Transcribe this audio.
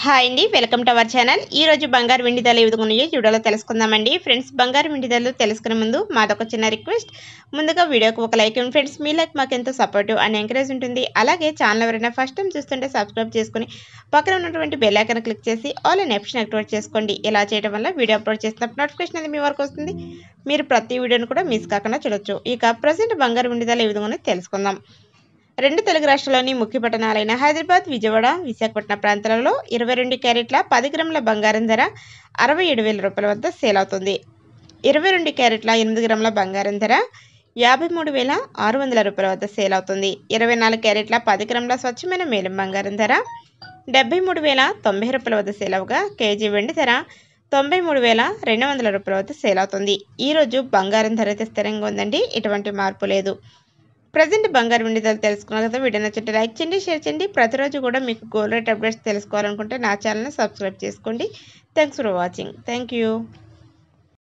hi అండి welcome to our channel రోజు బంగారు వెండి ధరలు ఎదుగున్నాయో చూడాలో తెలుసుకుందామండి ఫ్రెండ్స్ బంగారు వెండి ధరలు తెలుసుకునే ముందు మాదొక చిన్న రిక్వెస్ట్ ముందుగా వీడియోకి ఒక లైక్ ఇవ్వండి ఫ్రెండ్స్ మీ లైక్ మాకు ఎంతో సపోర్టివ్ అండ్ ఎంకరేజ్ ఉంటుంది అలాగే ఛానల్ ఎవరైనా ఫస్ట్ టైం చూస్తుంటే సబ్స్క్రైబ్ చేసుకుని పక్కన ఉన్నటువంటి బెల్ ఐకన్ క్లిక్ చేసి ఆల్ అండ్ ఆప్షన్ యాక్టివేట్ చేసుకోండి ఇలా చేయడం వల్ల వీడియో అప్లోడ్ చేసినప్పుడు నోటిఫికేషన్ అది మీ వరకు వస్తుంది మీరు ప్రతి వీడియోని కూడా మిస్ కాకుండా చూడొచ్చు ఇక ప్రజెంట్ బంగారు వెండి ధరలు ఏ విధంగా తెలుసుకుందాం రెండు తెలుగు రాష్ట్రాల్లోని ముఖ్య పట్టణాలైన హైదరాబాద్ విజయవాడ విశాఖపట్నం ప్రాంతాలలో ఇరవై రెండు క్యారెట్ల పది గ్రాముల బంగారం ధర అరవై ఏడు వేల రూపాయల వద్ద సేల్ అవుతుంది ఇరవై రెండు క్యారెట్ల ఎనిమిది గ్రాముల బంగారం ధర యాభై మూడు వేల ఆరు వందల రూపాయల వద్ద సేల్ అవుతుంది ఇరవై నాలుగు క్యారెట్ల పది గ్రాముల స్వచ్ఛమైన మేలం బంగారం ధర డెబ్బై మూడు వేల తొంభై రూపాయల వద్ద సేల్ అవగా కేజీ వెండి ధర తొంభై మూడు వేల రెండు వందల రూపాయల వద్ద సేల్ అవుతుంది ఈరోజు బంగారం ధర అయితే స్థిరంగా ఉందండి ఎటువంటి మార్పు లేదు ప్రజెంట్ బంగారు వినియోగాలు తెలుసుకున్న కదా వీడియో నచ్చింటే లైక్ చేయండి షేర్ చేయండి ప్రతిరోజు కూడా మీకు గోల్డ్ రేట్ అప్డేట్స్ తెలుసుకోవాలనుకుంటే నా ఛానల్ని సబ్స్క్రైబ్ చేసుకోండి థ్యాంక్స్ ఫర్ వాచింగ్ థ్యాంక్